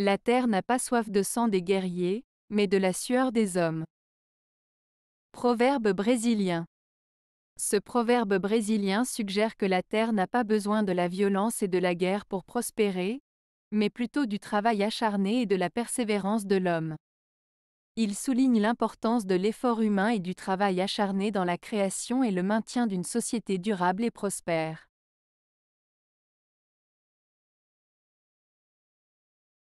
La terre n'a pas soif de sang des guerriers, mais de la sueur des hommes. Proverbe brésilien. Ce proverbe brésilien suggère que la terre n'a pas besoin de la violence et de la guerre pour prospérer, mais plutôt du travail acharné et de la persévérance de l'homme. Il souligne l'importance de l'effort humain et du travail acharné dans la création et le maintien d'une société durable et prospère.